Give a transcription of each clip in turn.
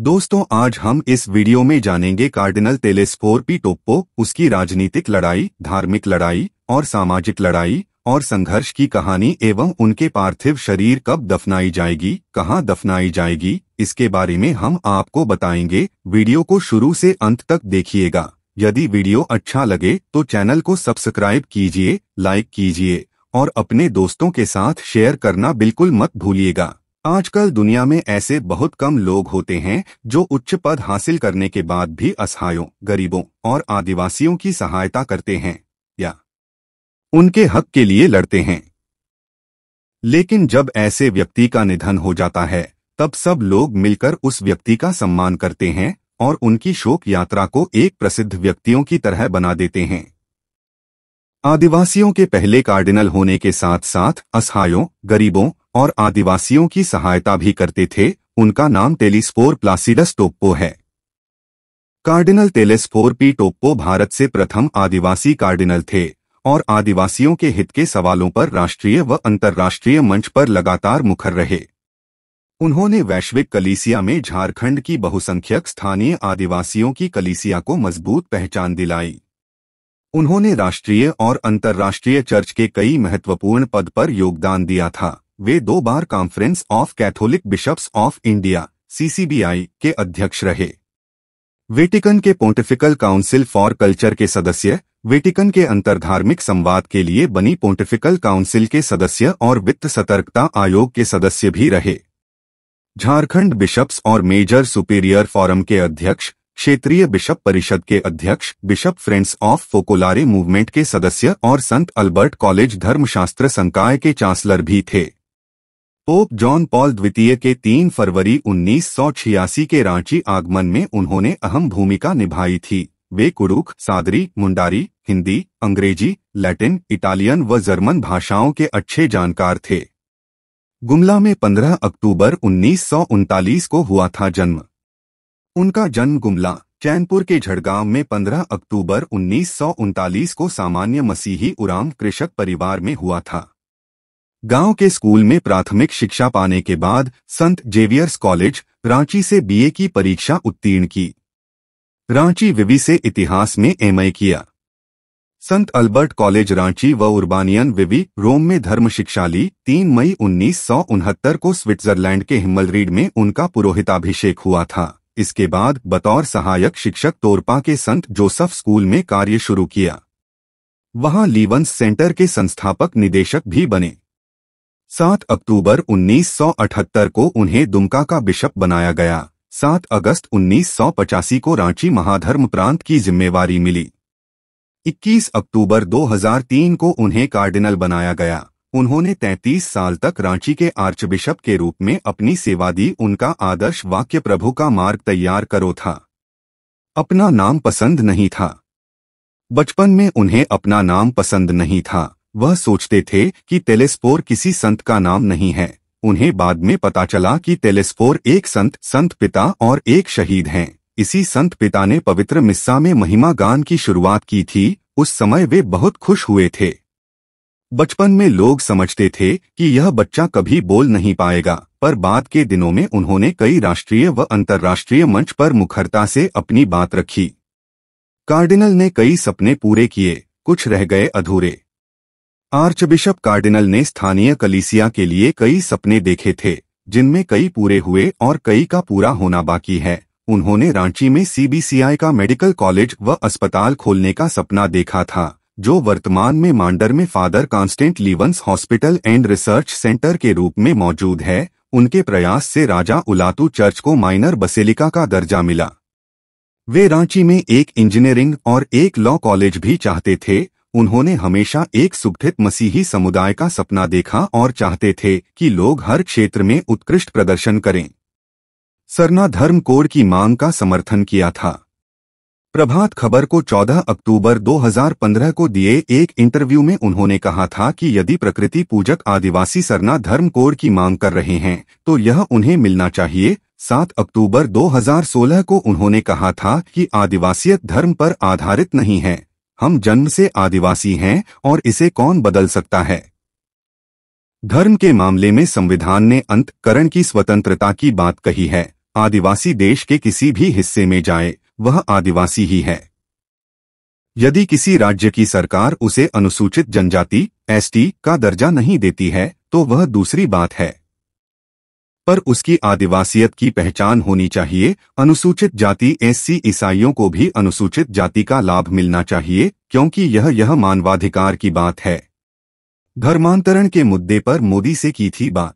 दोस्तों आज हम इस वीडियो में जानेंगे कार्डिनल तेलेस्फोर पी टोप्पो उसकी राजनीतिक लड़ाई धार्मिक लड़ाई और सामाजिक लड़ाई और संघर्ष की कहानी एवं उनके पार्थिव शरीर कब दफनाई जाएगी कहाँ दफनाई जाएगी इसके बारे में हम आपको बताएंगे वीडियो को शुरू से अंत तक देखिएगा यदि वीडियो अच्छा लगे तो चैनल को सब्सक्राइब कीजिए लाइक कीजिए और अपने दोस्तों के साथ शेयर करना बिल्कुल मत भूलिएगा आजकल दुनिया में ऐसे बहुत कम लोग होते हैं जो उच्च पद हासिल करने के बाद भी असहायों गरीबों और आदिवासियों की सहायता करते हैं या उनके हक के लिए लड़ते हैं लेकिन जब ऐसे व्यक्ति का निधन हो जाता है तब सब लोग मिलकर उस व्यक्ति का सम्मान करते हैं और उनकी शोक यात्रा को एक प्रसिद्ध व्यक्तियों की तरह बना देते हैं आदिवासियों के पहले कार्डिनल होने के साथ साथ असहायों गरीबों और आदिवासियों की सहायता भी करते थे उनका नाम टेलीस्पोर प्लासिडस टोप्पो है कार्डिनल टेलेस्फोर पी टोप्पो भारत से प्रथम आदिवासी कार्डिनल थे और आदिवासियों के हित के सवालों पर राष्ट्रीय व अंतर्राष्ट्रीय मंच पर लगातार मुखर रहे उन्होंने वैश्विक कलीसिया में झारखंड की बहुसंख्यक स्थानीय आदिवासियों की कलीसिया को मजबूत पहचान दिलाई उन्होंने राष्ट्रीय और अंतर्राष्ट्रीय चर्च के कई महत्वपूर्ण पद पर योगदान दिया था वे दो बार conference of Catholic bishops of India CCBI के अध्यक्ष रहे वेटिकन के पोंटिफिकल काउंसिल फॉर कल्चर के सदस्य वेटिकन के अंतर्धार्मिक संवाद के लिए बनी पोंटिफिकल काउंसिल के सदस्य और वित्त सतर्कता आयोग के सदस्य भी रहे झारखंड बिशप्स और मेजर सुपीरियर फोरम के अध्यक्ष क्षेत्रीय बिशप परिषद के अध्यक्ष bishop friends of Focolare movement के सदस्य और संत अल्बर्ट कॉलेज धर्मशास्त्र संकाय के चांसलर भी थे पोप जॉन पॉल द्वितीय के 3 फरवरी उन्नीस के रांची आगमन में उन्होंने अहम भूमिका निभाई थी वे कुरुख सादरी मुंडारी हिंदी अंग्रेजी लैटिन इटालियन व जर्मन भाषाओं के अच्छे जानकार थे गुमला में 15 अक्टूबर उन्नीस को हुआ था जन्म उनका जन्म गुमला चैनपुर के झड़गांव में 15 अक्टूबर उन्नीस को सामान्य मसीही उराम कृषक परिवार में हुआ था गांव के स्कूल में प्राथमिक शिक्षा पाने के बाद संत जेवियर्स कॉलेज रांची से बीए की परीक्षा उत्तीर्ण की रांची विवि से इतिहास में एमए किया संत अल्बर्ट कॉलेज रांची व उर्बानियन विवि रोम में धर्म शिक्षा ली तीन मई उन्नीस को स्विट्जरलैंड के हिम्मलरीड में उनका पुरोहिताभिषेक हुआ था इसके बाद बतौर सहायक शिक्षक तोरपा के संत जोसफ स्कूल में कार्य शुरू किया वहां लीवंस सेंटर के संस्थापक निदेशक भी बने सात अक्टूबर 1978 को उन्हें दुमका का बिशप बनाया गया सात अगस्त उन्नीस को रांची महाधर्म प्रांत की जिम्मेवारी मिली 21 अक्टूबर 2003 को उन्हें कार्डिनल बनाया गया उन्होंने 33 साल तक रांची के आर्चबिशप के रूप में अपनी सेवा दी उनका आदर्श वाक्य प्रभु का मार्ग तैयार करो था अपना नाम पसंद नहीं था बचपन में उन्हें अपना नाम पसंद नहीं था वह सोचते थे कि टेलेस्पोर किसी संत का नाम नहीं है उन्हें बाद में पता चला कि टेलेस्पोर एक संत संत पिता और एक शहीद हैं इसी संत पिता ने पवित्र मिस्सा में महिमा गान की शुरुआत की थी उस समय वे बहुत खुश हुए थे बचपन में लोग समझते थे कि यह बच्चा कभी बोल नहीं पाएगा पर बाद के दिनों में उन्होंने कई राष्ट्रीय व अंतर्राष्ट्रीय मंच पर मुखरता से अपनी बात रखी कार्डिनल ने कई सपने पूरे किए कुछ रह गए अधूरे आर्चबिशप कार्डिनल ने स्थानीय कलीसिया के लिए कई सपने देखे थे जिनमें कई पूरे हुए और कई का पूरा होना बाकी है उन्होंने रांची में सीबीसीआई का मेडिकल कॉलेज व अस्पताल खोलने का सपना देखा था जो वर्तमान में मांडर में father Constant Lievens hospital and research centre के रूप में मौजूद है उनके प्रयास से राजा उलातू चर्च को माइनर बसेलिका का दर्जा मिला वे रांची में एक इंजीनियरिंग और एक लॉ कॉलेज भी चाहते थे उन्होंने हमेशा एक सुगठित मसीही समुदाय का सपना देखा और चाहते थे कि लोग हर क्षेत्र में उत्कृष्ट प्रदर्शन करें सरना धर्म कोड की मांग का समर्थन किया था प्रभात खबर को 14 अक्टूबर 2015 को दिए एक इंटरव्यू में उन्होंने कहा था कि यदि प्रकृति पूजक आदिवासी सरना धर्म कोड की मांग कर रहे हैं तो यह उन्हें मिलना चाहिए 7 अक्टूबर 2016 को उन्होंने कहा था कि आदिवासियत धर्म पर आधारित नहीं है हम जन्म से आदिवासी हैं और इसे कौन बदल सकता है धर्म के मामले में संविधान ने अंतकरण की स्वतंत्रता की बात कही है आदिवासी देश के किसी भी हिस्से में जाए वह आदिवासी ही है यदि किसी राज्य की सरकार उसे अनुसूचित जनजाति एसटी का दर्जा नहीं देती है तो वह दूसरी बात है पर उसकी आदिवासियत की पहचान होनी चाहिए अनुसूचित जाति एससी ईसाइयों को भी अनुसूचित जाति का लाभ मिलना चाहिए क्योंकि यह यह मानवाधिकार की बात है धर्मांतरण के मुद्दे पर मोदी से की थी बात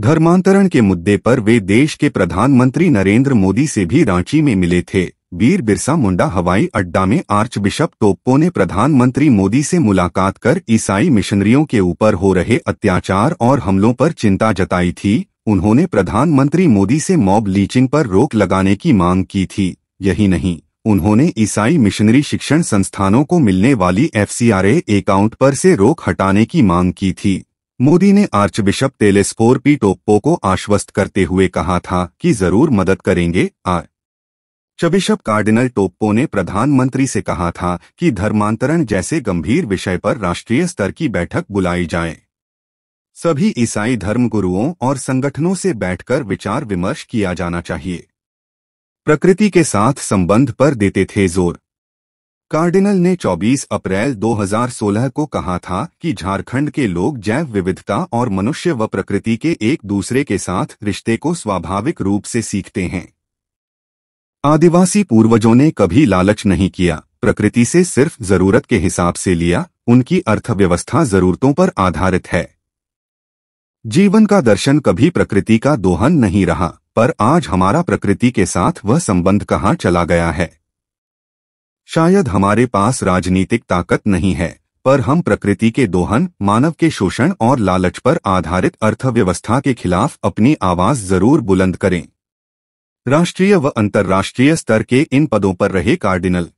धर्मांतरण के मुद्दे पर वे देश के प्रधानमंत्री नरेंद्र मोदी से भी रांची में मिले थे वीर बिरसा मुंडा हवाई अड्डा में आर्च बिशप टोप्पो ने प्रधानमंत्री मोदी से मुलाकात कर ईसाई मिशनरियों के ऊपर हो रहे अत्याचार और हमलों पर चिंता जताई थी उन्होंने प्रधानमंत्री मोदी से मॉब लीचिंग पर रोक लगाने की मांग की थी यही नहीं उन्होंने ईसाई मिशनरी शिक्षण संस्थानों को मिलने वाली एफसीआरए अकाउंट पर से रोक हटाने की मांग की थी मोदी ने आर्चबिशप तेलेस्फोर पी टोप्पो को आश्वस्त करते हुए कहा था कि जरूर मदद करेंगे चबिशप कार्डिनल टोप्पो ने प्रधानमंत्री से कहा था कि धर्मांतरण जैसे गंभीर विषय पर राष्ट्रीय स्तर की बैठक बुलाई जाए सभी ईसाई धर्मगुरुओं और संगठनों से बैठकर विचार विमर्श किया जाना चाहिए प्रकृति के साथ संबंध पर देते थे जोर कार्डिनल ने 24 अप्रैल 2016 को कहा था कि झारखंड के लोग जैव विविधता और मनुष्य व प्रकृति के एक दूसरे के साथ रिश्ते को स्वाभाविक रूप से सीखते हैं आदिवासी पूर्वजों ने कभी लालच नहीं किया प्रकृति से सिर्फ जरूरत के हिसाब से लिया उनकी अर्थव्यवस्था जरूरतों पर आधारित है जीवन का दर्शन कभी प्रकृति का दोहन नहीं रहा पर आज हमारा प्रकृति के साथ वह संबंध कहाँ चला गया है शायद हमारे पास राजनीतिक ताकत नहीं है पर हम प्रकृति के दोहन मानव के शोषण और लालच पर आधारित अर्थव्यवस्था के खिलाफ अपनी आवाज जरूर बुलंद करें राष्ट्रीय व अंतर्राष्ट्रीय स्तर के इन पदों पर रहे cardinal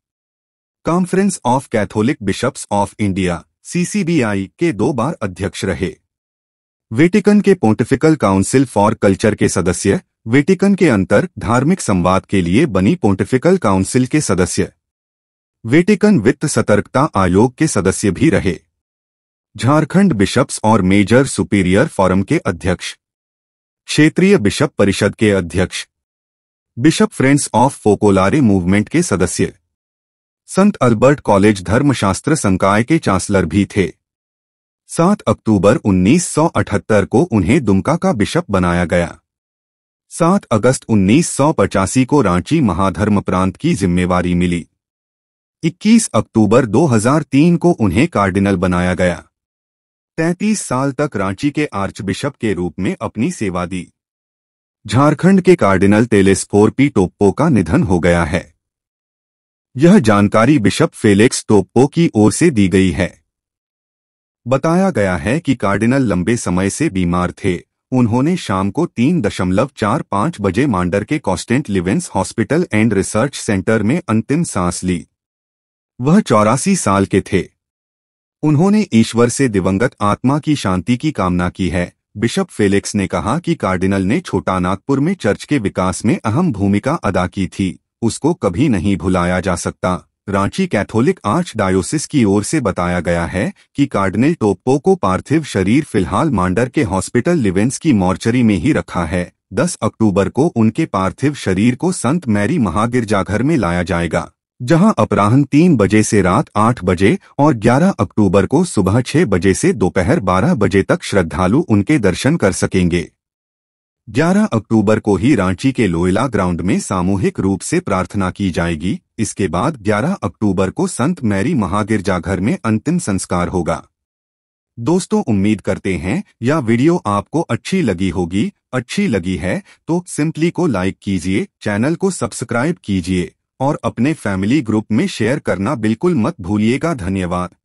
conference of Catholic bishops of India CCBI के दो बार अध्यक्ष रहे वेटिकन के पोंटिफिकल काउंसिल फॉर कल्चर के सदस्य वेटिकन के अंतर धार्मिक संवाद के लिए बनी पोंटिफिकल काउंसिल के सदस्य वेटिकन वित्त सतर्कता आयोग के सदस्य भी रहे झारखंड बिशप्स और मेजर सुपीरियर फोरम के अध्यक्ष क्षेत्रीय बिशप परिषद के अध्यक्ष bishop friends of Focolare movement के सदस्य संत अल्बर्ट कॉलेज धर्मशास्त्र संकाय के चांसलर भी थे सात अक्टूबर 1978 को उन्हें दुमका का बिशप बनाया गया सात अगस्त उन्नीस को रांची महाधर्म प्रांत की जिम्मेवारी मिली 21 अक्टूबर 2003 को उन्हें कार्डिनल बनाया गया 33 साल तक रांची के आर्चबिशप के रूप में अपनी सेवा दी झारखंड के कार्डिनल तेलेस्फोर पी टोप्पो का निधन हो गया है यह जानकारी बिशप फेलिक्स टोप्पो की ओर से दी गई है बताया गया है कि कार्डिनल लंबे समय से बीमार थे उन्होंने शाम को तीन दशमलव चार पाँच बजे मांडर के Constant Lievens hospital and research centre में अंतिम सांस ली वह चौरासी साल के थे उन्होंने ईश्वर से दिवंगत आत्मा की शांति की कामना की है बिशप फेलिक्स ने कहा कि कार्डिनल ने छोटा नागपुर में चर्च के विकास में अहम भूमिका अदा की थी उसको कभी नहीं भुलाया जा सकता रांची कैथोलिक आर्च डायोसिस की ओर से बताया गया है कि कार्डिनल टोप्पो को पार्थिव शरीर फिलहाल मांडर के हॉस्पिटल लिवेंस की मॉर्चरी में ही रखा है 10 अक्टूबर को उनके पार्थिव शरीर को संत मैरी महागिरजाघर में लाया जाएगा जहां अपराहन तीन बजे से रात आठ बजे और ग्यारह अक्टूबर को सुबह छह बजे से दोपहर बारह बजे तक श्रद्धालु उनके दर्शन कर सकेंगे 11 अक्टूबर को ही रांची के लोयला ग्राउंड में सामूहिक रूप से प्रार्थना की जाएगी इसके बाद 11 अक्टूबर को संत मैरी महागिरजाघर में अंतिम संस्कार होगा दोस्तों उम्मीद करते हैं यह वीडियो आपको अच्छी लगी होगी अच्छी लगी है तो सिंपली को लाइक कीजिए चैनल को सब्सक्राइब कीजिए और अपने फैमिली ग्रुप में शेयर करना बिल्कुल मत भूलिएगा धन्यवाद